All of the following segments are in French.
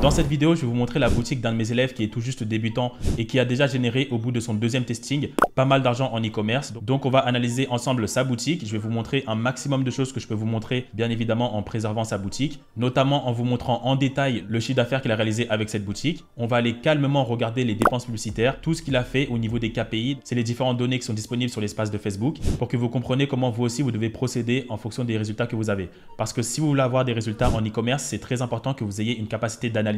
Dans cette vidéo, je vais vous montrer la boutique d'un de mes élèves qui est tout juste débutant et qui a déjà généré au bout de son deuxième testing pas mal d'argent en e-commerce. Donc on va analyser ensemble sa boutique. Je vais vous montrer un maximum de choses que je peux vous montrer bien évidemment en préservant sa boutique, notamment en vous montrant en détail le chiffre d'affaires qu'il a réalisé avec cette boutique. On va aller calmement regarder les dépenses publicitaires, tout ce qu'il a fait au niveau des KPI, c'est les différentes données qui sont disponibles sur l'espace de Facebook pour que vous compreniez comment vous aussi vous devez procéder en fonction des résultats que vous avez. Parce que si vous voulez avoir des résultats en e-commerce, c'est très important que vous ayez une capacité d'analyse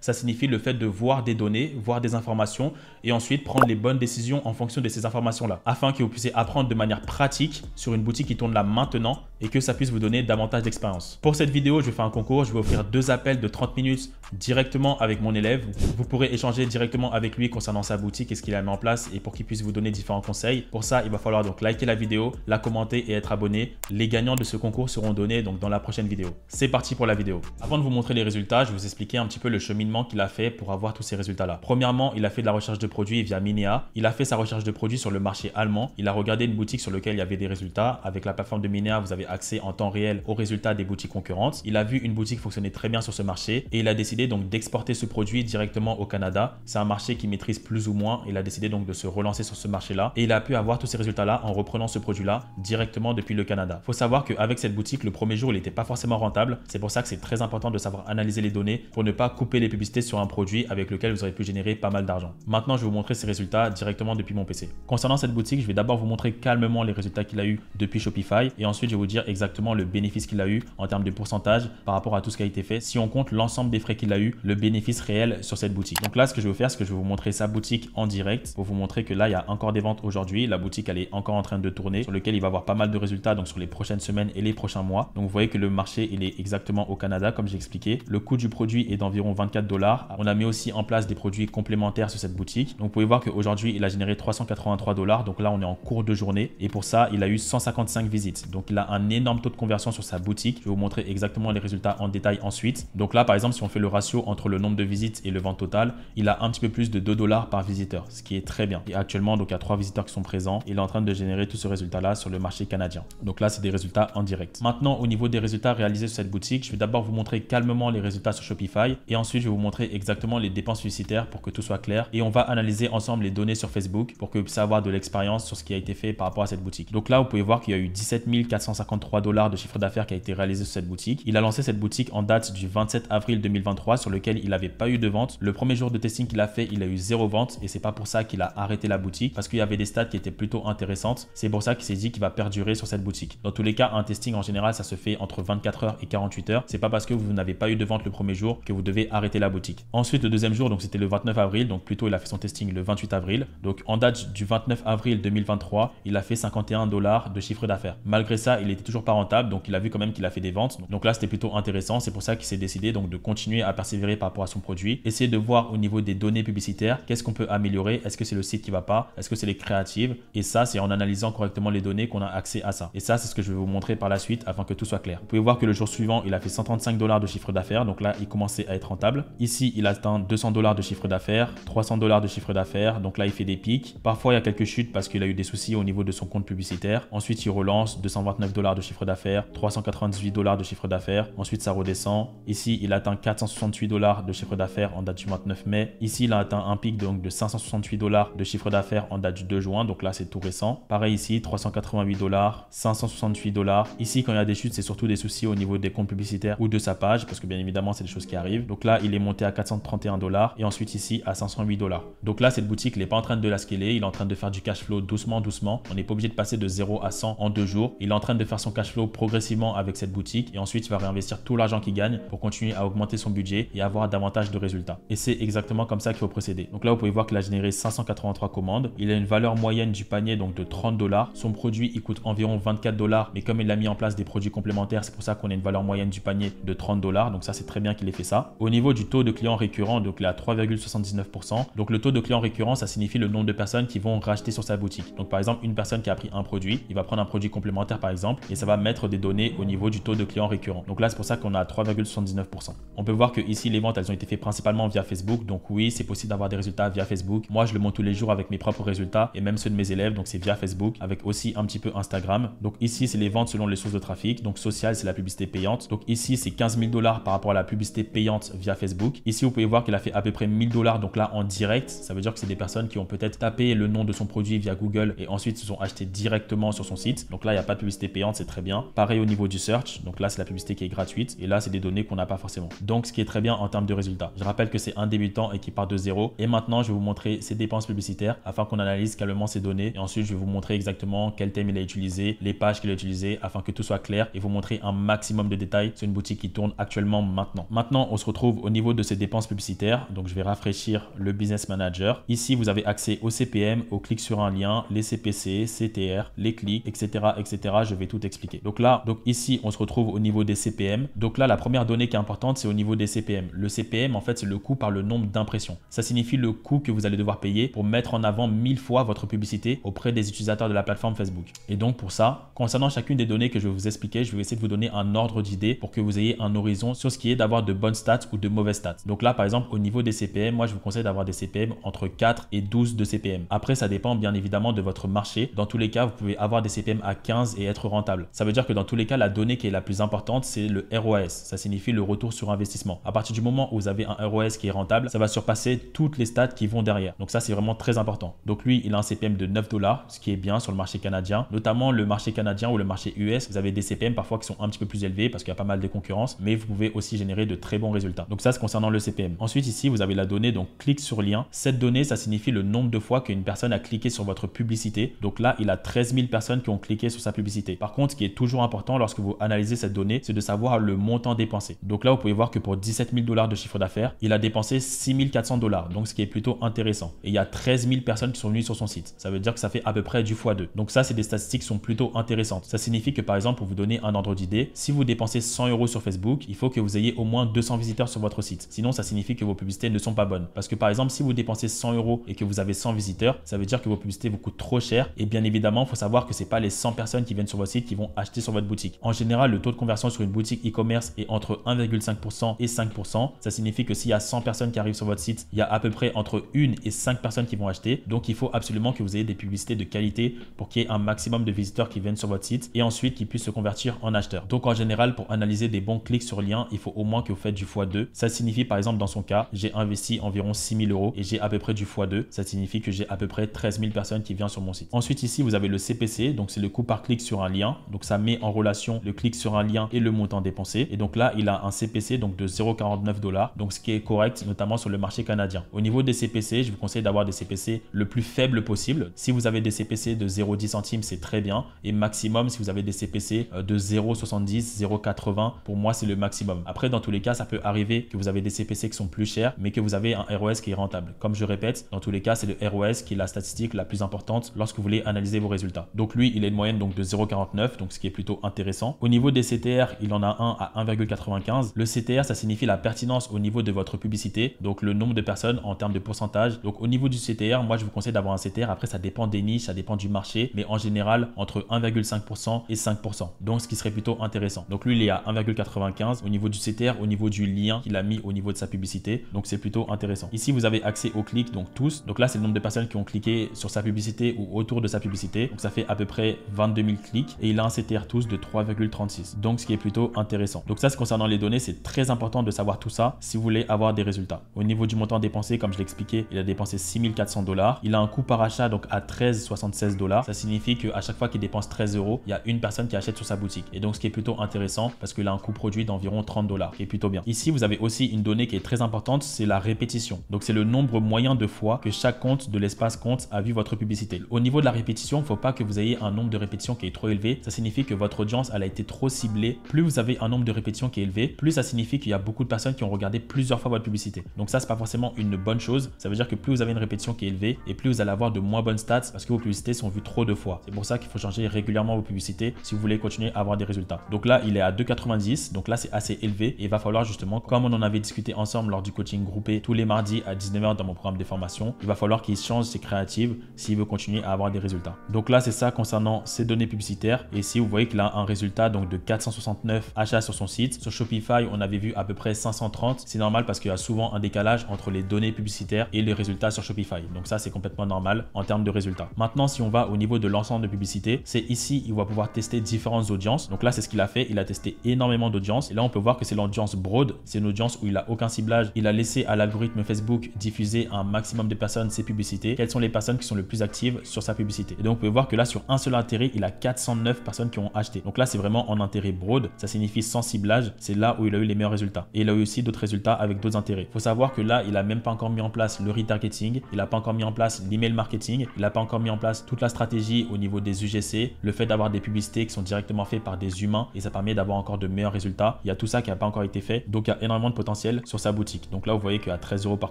ça signifie le fait de voir des données, voir des informations et ensuite prendre les bonnes décisions en fonction de ces informations-là afin que vous puissiez apprendre de manière pratique sur une boutique qui tourne là maintenant et que ça puisse vous donner davantage d'expérience. Pour cette vidéo, je vais faire un concours, je vais offrir deux appels de 30 minutes directement avec mon élève. Vous pourrez échanger directement avec lui concernant sa boutique et ce qu'il a mis en place et pour qu'il puisse vous donner différents conseils. Pour ça, il va falloir donc liker la vidéo, la commenter et être abonné. Les gagnants de ce concours seront donnés donc dans la prochaine vidéo. C'est parti pour la vidéo. Avant de vous montrer les résultats, je vais vous expliquer un petit peu le cheminement qu'il a fait pour avoir tous ces résultats-là. Premièrement, il a fait de la recherche de produits via Minea. Il a fait sa recherche de produits sur le marché allemand. Il a regardé une boutique sur laquelle il y avait des résultats. Avec la plateforme de Minea, vous avez accès en temps réel aux résultats des boutiques concurrentes. Il a vu une boutique fonctionner très bien sur ce marché et il a décidé donc d'exporter ce produit directement au Canada. C'est un marché qui maîtrise plus ou moins. Il a décidé donc de se relancer sur ce marché-là et il a pu avoir tous ces résultats-là en reprenant ce produit-là directement depuis le Canada. Il Faut savoir qu'avec cette boutique, le premier jour, il n'était pas forcément rentable. C'est pour ça que c'est très important de savoir analyser les données pour ne pas couper les publicités sur un produit avec lequel vous aurez pu générer pas mal d'argent. Maintenant, je vais vous montrer ces résultats directement depuis mon PC. Concernant cette boutique, je vais d'abord vous montrer calmement les résultats qu'il a eu depuis Shopify et ensuite je vais vous dire exactement le bénéfice qu'il a eu en termes de pourcentage par rapport à tout ce qui a été fait. Si on compte l'ensemble des frais qu'il a eu, le bénéfice réel sur cette boutique. Donc là, ce que je vais faire, c'est que je vais vous montrer sa boutique en direct pour vous montrer que là, il y a encore des ventes aujourd'hui. La boutique, elle est encore en train de tourner, sur lequel il va avoir pas mal de résultats, donc sur les prochaines semaines et les prochains mois. Donc vous voyez que le marché, il est exactement au Canada, comme j'ai expliqué. Le coût du produit est d'environ 24 dollars. On a mis aussi en place des produits complémentaires sur cette boutique. Donc vous pouvez voir qu'aujourd'hui, il a généré 383 dollars. Donc là, on est en cours de journée. Et pour ça, il a eu 155 visites. Donc il a un énorme taux de conversion sur sa boutique. Je vais vous montrer exactement les résultats en détail ensuite. Donc là, par exemple, si on fait le ratio entre le nombre de visites et le vent total, il a un petit peu plus de 2 dollars par visiteur, ce qui est très bien. Et actuellement, donc il y a 3 visiteurs qui sont présents. Il est en train de générer tout ce résultat-là sur le marché canadien. Donc là, c'est des résultats en direct. Maintenant, au niveau des résultats réalisés sur cette boutique, je vais d'abord vous montrer calmement les résultats sur Shopify et ensuite, je vais vous montrer exactement les dépenses publicitaires pour que tout soit clair. Et on va analyser ensemble les données sur Facebook pour que vous puissiez avoir de l'expérience sur ce qui a été fait par rapport à cette boutique. Donc là, vous pouvez voir qu'il y a eu 17 450 dollars de chiffre d'affaires qui a été réalisé sur cette boutique. Il a lancé cette boutique en date du 27 avril 2023 sur lequel il n'avait pas eu de vente. Le premier jour de testing qu'il a fait, il a eu zéro vente et c'est pas pour ça qu'il a arrêté la boutique parce qu'il y avait des stats qui étaient plutôt intéressantes. C'est pour ça qu'il s'est dit qu'il va perdurer sur cette boutique. Dans tous les cas, un testing en général, ça se fait entre 24 heures et 48 heures. C'est pas parce que vous n'avez pas eu de vente le premier jour que vous devez arrêter la boutique. Ensuite, le deuxième jour, donc c'était le 29 avril, donc plutôt il a fait son testing le 28 avril. Donc en date du 29 avril 2023, il a fait 51 dollars de chiffre d'affaires. Malgré ça, il était toujours pas rentable, donc il a vu quand même qu'il a fait des ventes. Donc là, c'était plutôt intéressant. C'est pour ça qu'il s'est décidé donc de continuer à persévérer par rapport à son produit. Essayer de voir au niveau des données publicitaires, qu'est-ce qu'on peut améliorer Est-ce que c'est le site qui va pas Est-ce que c'est les créatives Et ça, c'est en analysant correctement les données qu'on a accès à ça. Et ça, c'est ce que je vais vous montrer par la suite afin que tout soit clair. Vous pouvez voir que le jour suivant, il a fait 135 dollars de chiffre d'affaires. Donc là, il commençait à être rentable. Ici, il atteint 200 dollars de chiffre d'affaires, 300 dollars de chiffre d'affaires. Donc là, il fait des pics. Parfois, il y a quelques chutes parce qu'il a eu des soucis au niveau de son compte publicitaire. Ensuite, il relance 229 dollars de chiffre d'affaires, 398 dollars de chiffre d'affaires. Ensuite, ça redescend. Ici, il atteint 468 dollars de chiffre d'affaires en date du 29 mai. Ici, il a atteint un pic donc de 568 dollars de chiffre d'affaires en date du 2 juin. Donc là, c'est tout récent. Pareil ici, 388 dollars, 568 dollars. Ici, quand il y a des chutes, c'est surtout des soucis au niveau des comptes publicitaires ou de sa page, parce que bien évidemment, c'est des choses qui arrivent. Donc là, il est monté à 431 dollars et ensuite ici à 508 dollars. Donc là, cette boutique n'est pas en train de la scaler. Il est en train de faire du cash flow doucement, doucement. On n'est pas obligé de passer de 0 à 100 en deux jours. Il est en train de faire son cash flow progressivement avec cette boutique et ensuite il va réinvestir tout l'argent qu'il gagne pour continuer à augmenter son budget et avoir davantage de résultats. Et c'est exactement comme ça qu'il faut procéder. Donc là, vous pouvez voir qu'il a généré 583 commandes. Il a une valeur moyenne du panier donc de 30 dollars. Son produit, il coûte environ 24 dollars. Mais comme il a mis en place des produits complémentaires, c'est pour ça qu'on a une valeur moyenne du panier de 30 dollars. Donc ça, c'est très bien qu'il ait fait ça. Au niveau du taux de clients récurrents, donc là, 3,79%. Donc le taux de clients récurrents, ça signifie le nombre de personnes qui vont racheter sur sa boutique. Donc par exemple, une personne qui a pris un produit, il va prendre un produit complémentaire par exemple et ça va mettre des données au niveau du taux de clients récurrents. Donc là, c'est pour ça qu'on a 3,79%. On peut voir que ici, les ventes, elles ont été faites principalement via Facebook. Donc oui, c'est possible d'avoir des résultats via Facebook. Moi, je le montre tous les jours avec mes propres résultats et même ceux de mes élèves. Donc c'est via Facebook avec aussi un petit peu Instagram. Donc ici, c'est les ventes selon les sources de trafic. Donc social, c'est la publicité payante. Donc ici, c'est 15 000 dollars par rapport à la publicité payante via Facebook. Ici, vous pouvez voir qu'il a fait à peu près 1000 dollars. Donc là, en direct, ça veut dire que c'est des personnes qui ont peut-être tapé le nom de son produit via Google et ensuite se sont achetés directement sur son site. Donc là, il n'y a pas de publicité payante c'est très bien. Pareil au niveau du search, donc là c'est la publicité qui est gratuite et là c'est des données qu'on n'a pas forcément. Donc ce qui est très bien en termes de résultats. Je rappelle que c'est un débutant et qui part de zéro. Et maintenant je vais vous montrer ses dépenses publicitaires afin qu'on analyse calmement ces données. Et ensuite je vais vous montrer exactement quel thème il a utilisé, les pages qu'il a utilisées afin que tout soit clair et vous montrer un maximum de détails sur une boutique qui tourne actuellement maintenant. Maintenant on se retrouve au niveau de ses dépenses publicitaires. Donc je vais rafraîchir le business manager. Ici vous avez accès au CPM, au clic sur un lien, les CPC, CTR, les clics, etc. etc. Je vais tout expliquer. Donc là, donc ici, on se retrouve au niveau des CPM. Donc là, la première donnée qui est importante, c'est au niveau des CPM. Le CPM, en fait, c'est le coût par le nombre d'impressions. Ça signifie le coût que vous allez devoir payer pour mettre en avant 1000 fois votre publicité auprès des utilisateurs de la plateforme Facebook. Et donc pour ça, concernant chacune des données que je vais vous expliquer, je vais essayer de vous donner un ordre d'idée pour que vous ayez un horizon sur ce qui est d'avoir de bonnes stats ou de mauvaises stats. Donc là, par exemple, au niveau des CPM, moi, je vous conseille d'avoir des CPM entre 4 et 12 de CPM. Après, ça dépend bien évidemment de votre marché. Dans tous les cas, vous pouvez avoir des CPM à 15 et être rentable. Ça veut dire que dans tous les cas, la donnée qui est la plus importante, c'est le ROS. Ça signifie le retour sur investissement. À partir du moment où vous avez un ROS qui est rentable, ça va surpasser toutes les stats qui vont derrière. Donc ça, c'est vraiment très important. Donc lui, il a un CPM de 9 dollars, ce qui est bien sur le marché canadien, notamment le marché canadien ou le marché US. Vous avez des CPM parfois qui sont un petit peu plus élevés parce qu'il y a pas mal de concurrence, mais vous pouvez aussi générer de très bons résultats. Donc ça, c'est concernant le CPM. Ensuite, ici, vous avez la donnée, donc clique sur lien. Cette donnée, ça signifie le nombre de fois qu'une personne a cliqué sur votre publicité. Donc là, il a 13 000 personnes qui ont cliqué sur sa publicité. Par contre, ce qui est toujours important lorsque vous analysez cette donnée, c'est de savoir le montant dépensé. Donc là, vous pouvez voir que pour 17 000 dollars de chiffre d'affaires, il a dépensé 6 400 dollars, donc ce qui est plutôt intéressant. Et il y a 13 000 personnes qui sont venues sur son site. Ça veut dire que ça fait à peu près du x2. Donc ça, c'est des statistiques qui sont plutôt intéressantes. Ça signifie que par exemple, pour vous donner un ordre d'idée, si vous dépensez 100 euros sur Facebook, il faut que vous ayez au moins 200 visiteurs sur votre site. Sinon, ça signifie que vos publicités ne sont pas bonnes. Parce que par exemple, si vous dépensez 100 euros et que vous avez 100 visiteurs, ça veut dire que vos publicités vous coûtent trop cher. Et bien évidemment, il faut savoir que c'est pas les 100 personnes qui viennent sur votre site qui vont acheter sur votre boutique. En général, le taux de conversion sur une boutique e-commerce est entre 1,5% et 5%. Ça signifie que s'il y a 100 personnes qui arrivent sur votre site, il y a à peu près entre 1 et 5 personnes qui vont acheter. Donc il faut absolument que vous ayez des publicités de qualité pour qu'il y ait un maximum de visiteurs qui viennent sur votre site et ensuite qui puissent se convertir en acheteurs. Donc en général, pour analyser des bons clics sur lien, il faut au moins que vous faites du x2. Ça signifie par exemple dans son cas, j'ai investi environ 6000 euros et j'ai à peu près du x2. Ça signifie que j'ai à peu près 13 000 personnes qui viennent sur mon site. Ensuite ici, vous avez le CPC, donc c'est le coût par clic sur un lien. Donc ça met en relation le clic sur un lien et le montant dépensé. Et donc là, il a un CPC donc de 0,49 dollars, donc ce qui est correct notamment sur le marché canadien. Au niveau des CPC, je vous conseille d'avoir des CPC le plus faible possible. Si vous avez des CPC de 0,10 centimes, c'est très bien. Et maximum, si vous avez des CPC euh, de 0,70, 0,80, pour moi, c'est le maximum. Après, dans tous les cas, ça peut arriver que vous avez des CPC qui sont plus chers, mais que vous avez un ROS qui est rentable. Comme je répète, dans tous les cas, c'est le ROS qui est la statistique la plus importante lorsque vous voulez analyser vos résultats. Donc lui, il est de moyenne donc de 0,49 donc ce qui est plutôt intéressant. Au niveau des CTR, il en a un à 1,95. Le CTR, ça signifie la pertinence au niveau de votre publicité, donc le nombre de personnes en termes de pourcentage. Donc au niveau du CTR, moi je vous conseille d'avoir un CTR. Après, ça dépend des niches, ça dépend du marché, mais en général entre 1,5% et 5%. Donc ce qui serait plutôt intéressant. Donc lui, il est à 1,95 au niveau du CTR, au niveau du lien qu'il a mis au niveau de sa publicité. Donc c'est plutôt intéressant. Ici, vous avez accès aux clics, donc tous. Donc là, c'est le nombre de personnes qui ont cliqué sur sa publicité ou autour de sa publicité. Donc ça fait à peu près 22 000 clics et il a CTR tous de 3,36. Donc ce qui est plutôt intéressant. Donc ça, c'est concernant les données, c'est très important de savoir tout ça si vous voulez avoir des résultats. Au niveau du montant dépensé, comme je l'expliquais, il a dépensé 6400 dollars. Il a un coût par achat donc à 13,76 dollars. Ça signifie qu'à chaque fois qu'il dépense 13 euros, il y a une personne qui achète sur sa boutique. Et donc ce qui est plutôt intéressant parce qu'il a un coût produit d'environ 30 dollars, qui est plutôt bien. Ici, vous avez aussi une donnée qui est très importante, c'est la répétition. Donc c'est le nombre moyen de fois que chaque compte de l'espace compte a vu votre publicité. Au niveau de la répétition, il ne faut pas que vous ayez un nombre de répétitions qui est trop élevé ça signifie que votre audience, elle a été trop ciblée. Plus vous avez un nombre de répétitions qui est élevé, plus ça signifie qu'il y a beaucoup de personnes qui ont regardé plusieurs fois votre publicité. Donc ça, c'est pas forcément une bonne chose. Ça veut dire que plus vous avez une répétition qui est élevée et plus vous allez avoir de moins bonnes stats parce que vos publicités sont vues trop de fois. C'est pour ça qu'il faut changer régulièrement vos publicités si vous voulez continuer à avoir des résultats. Donc là, il est à 2,90. Donc là, c'est assez élevé et il va falloir justement, comme on en avait discuté ensemble lors du coaching groupé tous les mardis à 19h dans mon programme de formation, il va falloir qu'il change ses créatives s'il veut continuer à avoir des résultats. Donc là, c'est ça concernant ces données publicitaires ici, vous voyez qu'il a un résultat donc de 469 achats sur son site. Sur Shopify, on avait vu à peu près 530. C'est normal parce qu'il y a souvent un décalage entre les données publicitaires et les résultats sur Shopify. Donc ça, c'est complètement normal en termes de résultats. Maintenant, si on va au niveau de l'ensemble de publicité, c'est ici, il va pouvoir tester différentes audiences. Donc là, c'est ce qu'il a fait. Il a testé énormément d'audiences. Et là, on peut voir que c'est l'audience broad. C'est une audience où il a aucun ciblage. Il a laissé à l'algorithme Facebook diffuser un maximum de personnes ses publicités. Quelles sont les personnes qui sont le plus actives sur sa publicité? Et donc, vous pouvez voir que là, sur un seul intérêt, il a 409 personnes qui ont acheté. Donc là, c'est vraiment en intérêt broad. Ça signifie sans ciblage. C'est là où il a eu les meilleurs résultats. Et il a eu aussi d'autres résultats avec d'autres intérêts. Faut savoir que là, il a même pas encore mis en place le retargeting. Il a pas encore mis en place l'email marketing. Il a pas encore mis en place toute la stratégie au niveau des UGC. Le fait d'avoir des publicités qui sont directement faites par des humains et ça permet d'avoir encore de meilleurs résultats. Il y a tout ça qui n'a pas encore été fait. Donc il y a énormément de potentiel sur sa boutique. Donc là, vous voyez qu'à 13 euros par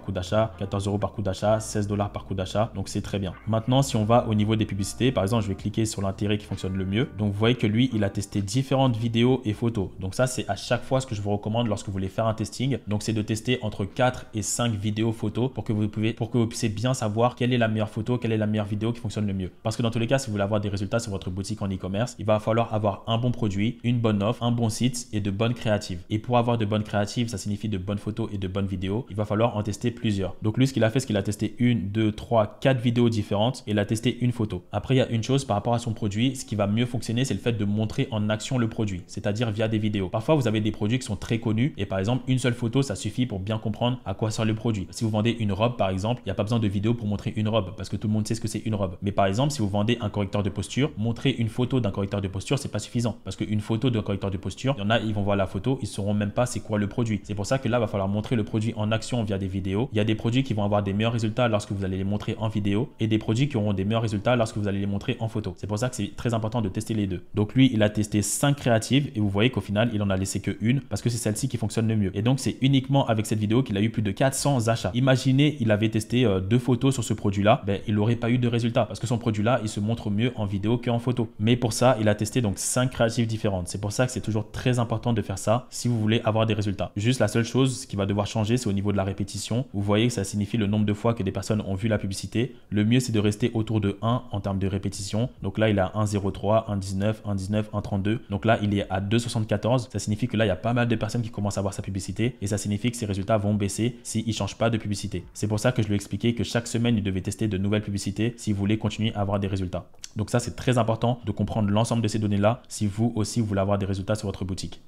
coup d'achat, 14 euros par coup d'achat, 16 dollars par coup d'achat. Donc c'est très bien. Maintenant, si on va au niveau des publicités, par exemple, je vais cliquer sur l'intérêt qui fonctionne le mieux. Donc vous voyez que lui, il a testé différentes vidéos et photos. Donc ça, c'est à chaque fois ce que je vous recommande lorsque vous voulez faire un testing. Donc c'est de tester entre 4 et 5 vidéos photos pour que vous pouvez, pour que vous puissiez bien savoir quelle est la meilleure photo, quelle est la meilleure vidéo qui fonctionne le mieux. Parce que dans tous les cas, si vous voulez avoir des résultats sur votre boutique en e-commerce, il va falloir avoir un bon produit, une bonne offre, un bon site et de bonnes créatives. Et pour avoir de bonnes créatives, ça signifie de bonnes photos et de bonnes vidéos. Il va falloir en tester plusieurs. Donc lui, ce qu'il a fait, c'est qu'il a testé une, deux, trois, quatre vidéos différentes et il a testé une photo. Après, il y a une chose par rapport à son produit, ce qui va mieux fonctionner c'est le fait de montrer en action le produit, c'est-à-dire via des vidéos. Parfois, vous avez des produits qui sont très connus et par exemple, une seule photo, ça suffit pour bien comprendre à quoi sert le produit. Si vous vendez une robe, par exemple, il n'y a pas besoin de vidéo pour montrer une robe parce que tout le monde sait ce que c'est une robe. Mais par exemple, si vous vendez un correcteur de posture, montrer une photo d'un correcteur de posture, c'est pas suffisant parce qu'une photo d'un correcteur de posture, il y en a, ils vont voir la photo, ils sauront même pas c'est quoi le produit. C'est pour ça que là, il va falloir montrer le produit en action via des vidéos. Il y a des produits qui vont avoir des meilleurs résultats lorsque vous allez les montrer en vidéo et des produits qui auront des meilleurs résultats lorsque vous allez les montrer en photo. C'est pour ça que c'est très important de tester les donc lui, il a testé 5 créatives et vous voyez qu'au final, il en a laissé que une parce que c'est celle-ci qui fonctionne le mieux. Et donc c'est uniquement avec cette vidéo qu'il a eu plus de 400 achats. Imaginez, il avait testé euh, deux photos sur ce produit-là, ben, il n'aurait pas eu de résultat parce que son produit-là, il se montre mieux en vidéo qu'en photo. Mais pour ça, il a testé donc 5 créatives différentes. C'est pour ça que c'est toujours très important de faire ça si vous voulez avoir des résultats. Juste la seule chose qui va devoir changer, c'est au niveau de la répétition. Vous voyez que ça signifie le nombre de fois que des personnes ont vu la publicité. Le mieux, c'est de rester autour de 1 en termes de répétition. Donc là, il a 1,03, 1,19 1,19, en 1,32. Donc là, il est à 2,74. Ça signifie que là, il y a pas mal de personnes qui commencent à voir sa publicité et ça signifie que ses résultats vont baisser s'il ne change pas de publicité. C'est pour ça que je lui ai expliqué que chaque semaine, il devait tester de nouvelles publicités si vous continuer à avoir des résultats. Donc ça, c'est très important de comprendre l'ensemble de ces données-là si vous aussi voulez avoir des résultats sur votre boutique.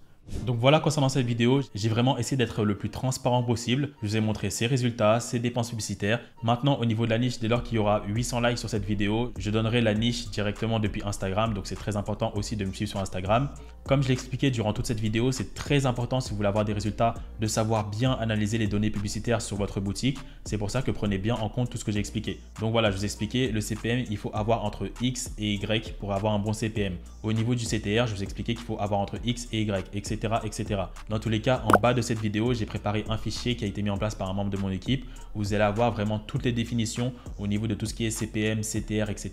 Donc voilà concernant cette vidéo, j'ai vraiment essayé d'être le plus transparent possible. Je vous ai montré ses résultats, ses dépenses publicitaires. Maintenant au niveau de la niche, dès lors qu'il y aura 800 likes sur cette vidéo, je donnerai la niche directement depuis Instagram. Donc c'est très important aussi de me suivre sur Instagram. Comme je l'ai expliqué durant toute cette vidéo, c'est très important si vous voulez avoir des résultats de savoir bien analyser les données publicitaires sur votre boutique. C'est pour ça que prenez bien en compte tout ce que j'ai expliqué. Donc voilà, je vous ai expliqué, le CPM, il faut avoir entre X et Y pour avoir un bon CPM. Au niveau du CTR, je vous ai expliqué qu'il faut avoir entre X et Y, etc. Dans tous les cas, en bas de cette vidéo, j'ai préparé un fichier qui a été mis en place par un membre de mon équipe. vous allez avoir vraiment toutes les définitions au niveau de tout ce qui est CPM, CTR, etc.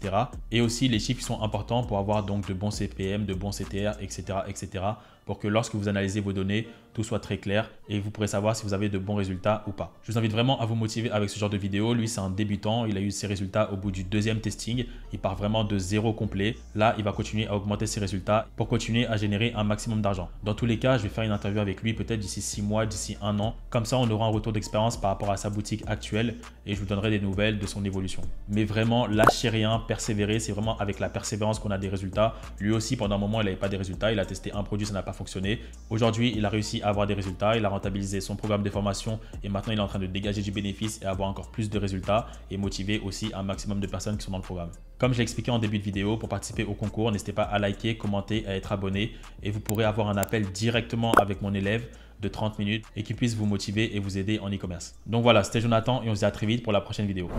Et aussi les chiffres qui sont importants pour avoir donc de bons CPM, de bons CTR, etc., etc pour que lorsque vous analysez vos données, tout soit très clair et vous pourrez savoir si vous avez de bons résultats ou pas. Je vous invite vraiment à vous motiver avec ce genre de vidéo. Lui, c'est un débutant. Il a eu ses résultats au bout du deuxième testing. Il part vraiment de zéro complet. Là, il va continuer à augmenter ses résultats pour continuer à générer un maximum d'argent. Dans tous les cas, je vais faire une interview avec lui peut-être d'ici six mois, d'ici un an. Comme ça, on aura un retour d'expérience par rapport à sa boutique actuelle et je vous donnerai des nouvelles de son évolution. Mais vraiment, lâchez rien, persévérez. C'est vraiment avec la persévérance qu'on a des résultats. Lui aussi, pendant un moment, il n'avait pas des résultats. Il a testé un produit, ça n'a pas fonctionner. Aujourd'hui, il a réussi à avoir des résultats, il a rentabilisé son programme de formation et maintenant il est en train de dégager du bénéfice et avoir encore plus de résultats et motiver aussi un maximum de personnes qui sont dans le programme. Comme je l'ai expliqué en début de vidéo, pour participer au concours, n'hésitez pas à liker, commenter, à être abonné et vous pourrez avoir un appel directement avec mon élève de 30 minutes et qui puisse vous motiver et vous aider en e-commerce. Donc voilà, c'était Jonathan et on se dit à très vite pour la prochaine vidéo.